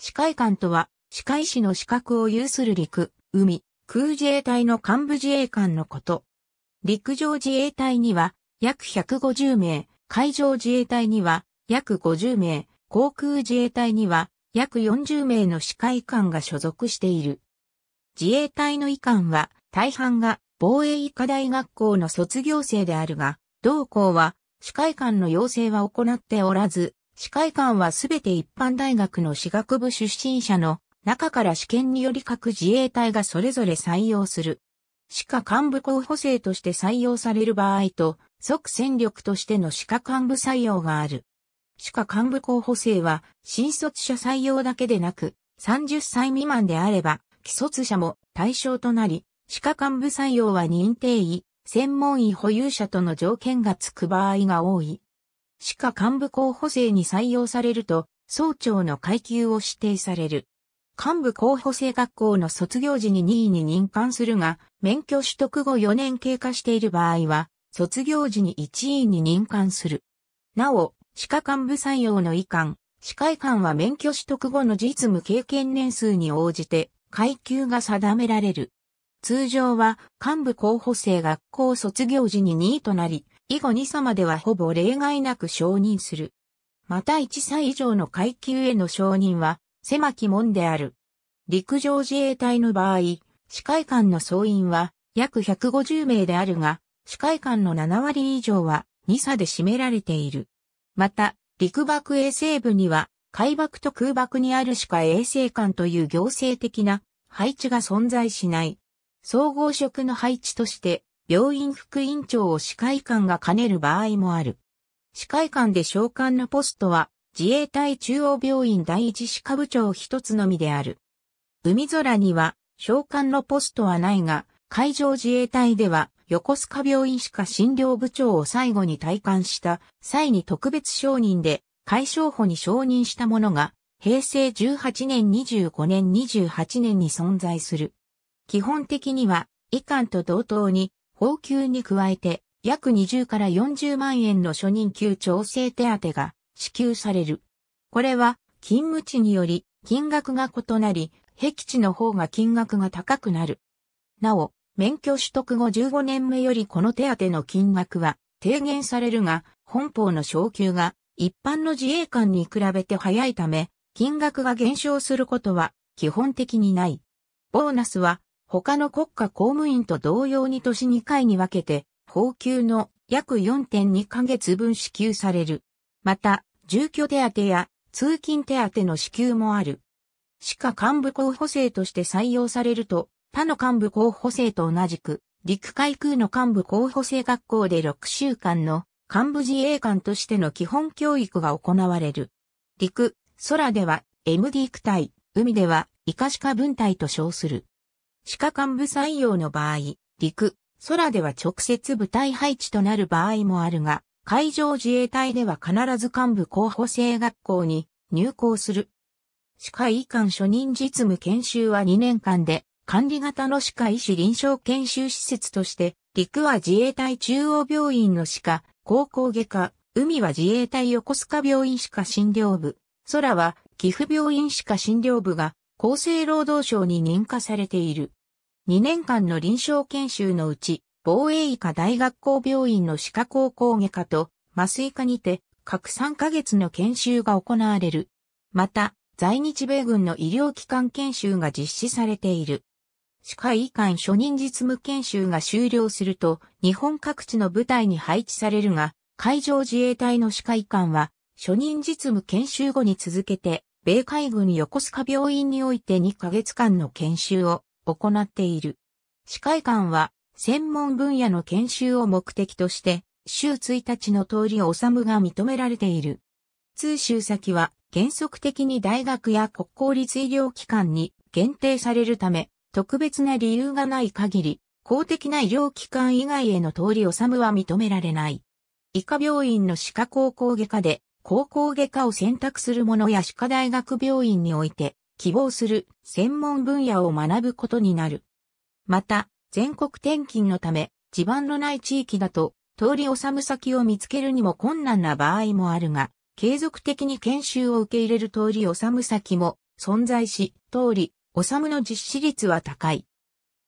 司会官とは、司会士の資格を有する陸、海、空自衛隊の幹部自衛官のこと。陸上自衛隊には約150名、海上自衛隊には約50名、航空自衛隊には約40名の司会官が所属している。自衛隊の医官は大半が防衛医科大学校の卒業生であるが、同校は司会官の要請は行っておらず、司会官はすべて一般大学の私学部出身者の中から試験により各自衛隊がそれぞれ採用する。歯科幹部候補生として採用される場合と、即戦力としての歯科幹部採用がある。歯科幹部候補生は、新卒者採用だけでなく、30歳未満であれば、既卒者も対象となり、歯科幹部採用は認定医、専門医保有者との条件がつく場合が多い。しか幹部候補生に採用されると、総長の階級を指定される。幹部候補生学校の卒業時に任意に任官するが、免許取得後4年経過している場合は、卒業時に1位に任官する。なお、歯科幹部採用の遺憾、歯科医官は免許取得後の実務経験年数に応じて階級が定められる。通常は幹部候補生学校卒業時に2位となり、以後2差まではほぼ例外なく承認する。また1歳以上の階級への承認は狭き門である。陸上自衛隊の場合、司会官の総員は約150名であるが、司会官の7割以上は2差で占められている。また、陸爆衛生部には、海爆と空爆にあるしか衛生官という行政的な配置が存在しない。総合職の配置として、病院副院長を司会官が兼ねる場合もある。司会官で召喚のポストは、自衛隊中央病院第一歯科部長一つのみである。海空には、召喚のポストはないが、海上自衛隊では、横須賀病院歯科診療部長を最後に退官した際に特別承認で、解消補に承認したものが、平成18年25年28年に存在する。基本的には、医官と同等に高給に加えて、約20から40万円の初任給調整手当が支給される。これは、勤務地により、金額が異なり、僻地の方が金額が高くなる。なお、免許取得後15年目よりこの手当の金額は低減されるが、本邦の昇給が一般の自衛官に比べて早いため、金額が減少することは基本的にない。ボーナスは他の国家公務員と同様に年2回に分けて、報給の約4.2ヶ月分支給される。また、住居手当や通勤手当の支給もある。地下幹部候補生として採用されると、他の幹部候補生と同じく、陸海空の幹部候補生学校で6週間の幹部自衛官としての基本教育が行われる。陸、空では MD 区隊、海ではイカシカ分隊と称する。歯科幹部採用の場合、陸、空では直接部隊配置となる場合もあるが、海上自衛隊では必ず幹部候補生学校に入校する。歯科医官初任実務研修は2年間で、管理型の歯科医師臨床研修施設として、陸は自衛隊中央病院の歯科、高校外科、海は自衛隊横須賀病院歯科診療部、空は岐阜病院歯科診療部が厚生労働省に認可されている。2年間の臨床研修のうち、防衛医科大学校病院の歯科高校外科と麻酔科にて各3ヶ月の研修が行われる。また、在日米軍の医療機関研修が実施されている。歯科医官初任実務研修が終了すると、日本各地の部隊に配置されるが、海上自衛隊の歯科医官は、初任実務研修後に続けて、米海軍横須賀病院において2ヶ月間の研修を行っている。歯科医官は専門分野の研修を目的として、週1日の通り修が認められている。通州先は原則的に大学や国公立医療機関に限定されるため、特別な理由がない限り、公的な医療機関以外への通り修は認められない。医科病院の歯科高校外科で、高校外科を選択する者や歯科大学病院において、希望する専門分野を学ぶことになる。また、全国転勤のため、地盤のない地域だと、通り収む先を見つけるにも困難な場合もあるが、継続的に研修を受け入れる通り収む先も存在し、通り収むの実施率は高い。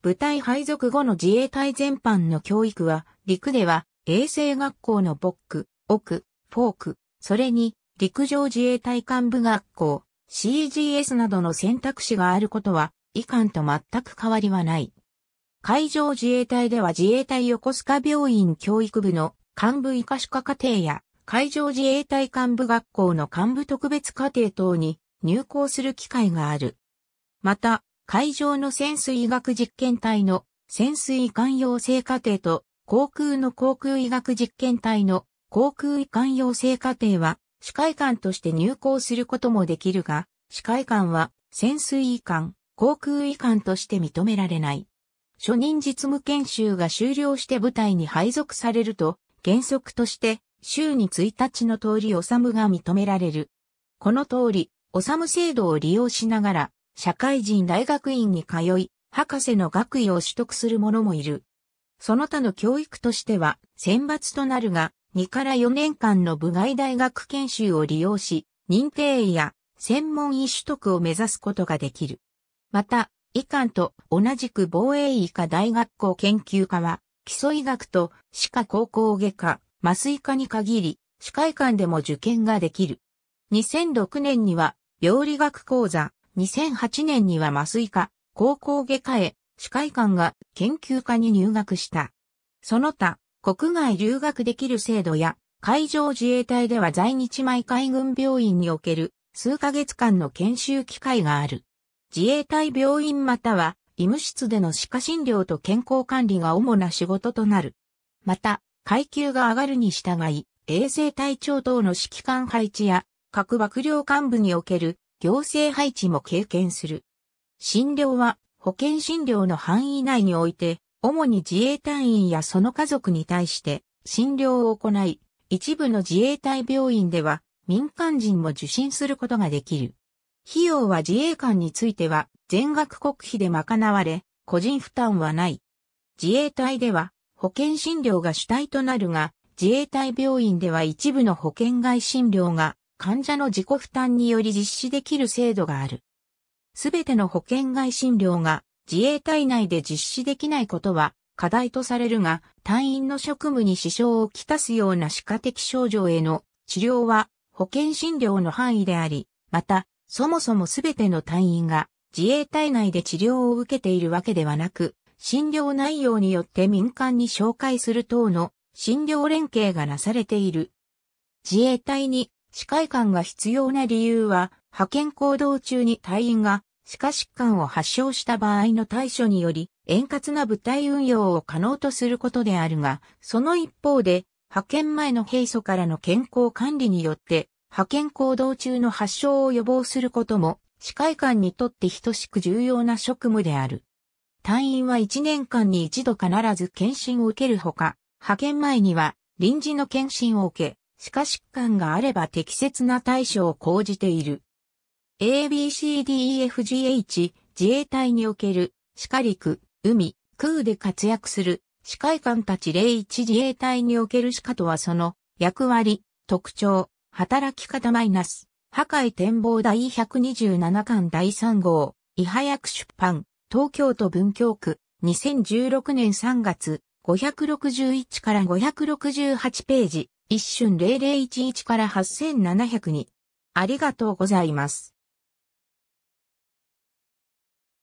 部隊配属後の自衛隊全般の教育は、陸では衛生学校のボック、奥、フォーク、それに陸上自衛隊幹部学校、CGS などの選択肢があることは、遺憾と全く変わりはない。海上自衛隊では自衛隊横須賀病院教育部の幹部医科歯科課程や海上自衛隊幹部学校の幹部特別課程等に入校する機会がある。また、海上の潜水医学実験隊の潜水艦養成課程と航空の航空医学実験隊の航空医艦養成課程は司会官として入港することもできるが、司会官は潜水医官、航空医官として認められない。初任実務研修が終了して部隊に配属されると、原則として週に1日の通りむが認められる。この通り、む制度を利用しながら、社会人大学院に通い、博士の学位を取得する者もいる。その他の教育としては、選抜となるが、2から4年間の部外大学研修を利用し、認定医や専門医取得を目指すことができる。また、医官と同じく防衛医科大学校研究科は、基礎医学と歯科高校外科、麻酔科に限り、歯科医官でも受験ができる。2006年には、病理学講座、2008年には麻酔科、高校外科へ、歯科医官が研究科に入学した。その他、国外留学できる制度や、海上自衛隊では在日米海軍病院における数ヶ月間の研修機会がある。自衛隊病院または医務室での歯科診療と健康管理が主な仕事となる。また、階級が上がるに従い、衛生隊長等の指揮官配置や各幕僚幹部における行政配置も経験する。診療は保険診療の範囲内において主に自衛隊員やその家族に対して診療を行い、一部の自衛隊病院では民間人も受診することができる。費用は自衛官については全額国費で賄われ、個人負担はない。自衛隊では保険診療が主体となるが、自衛隊病院では一部の保険外診療が患者の自己負担により実施できる制度がある。すべての保険外診療が自衛隊内で実施できないことは課題とされるが、隊員の職務に支障をきたすような歯科的症状への治療は保険診療の範囲であり、また、そもそもすべての隊員が自衛隊内で治療を受けているわけではなく、診療内容によって民間に紹介する等の診療連携がなされている。自衛隊に司会官が必要な理由は、派遣行動中に隊員が歯科疾患を発症した場合の対処により、円滑な部隊運用を可能とすることであるが、その一方で、派遣前の平素からの健康管理によって、派遣行動中の発症を予防することも、歯科医官にとって等しく重要な職務である。隊員は1年間に一度必ず検診を受けるほか、派遣前には臨時の検診を受け、歯科疾患があれば適切な対処を講じている。ABCDEFGH 自衛隊における、歯科陸、海、空で活躍する、歯科医官たち01自衛隊における歯科とはその、役割、特徴、働き方マイナス、破壊展望第127巻第3号、いはやく出版、東京都文京区、2016年3月、561から568ページ、一瞬0011から8702。ありがとうございます。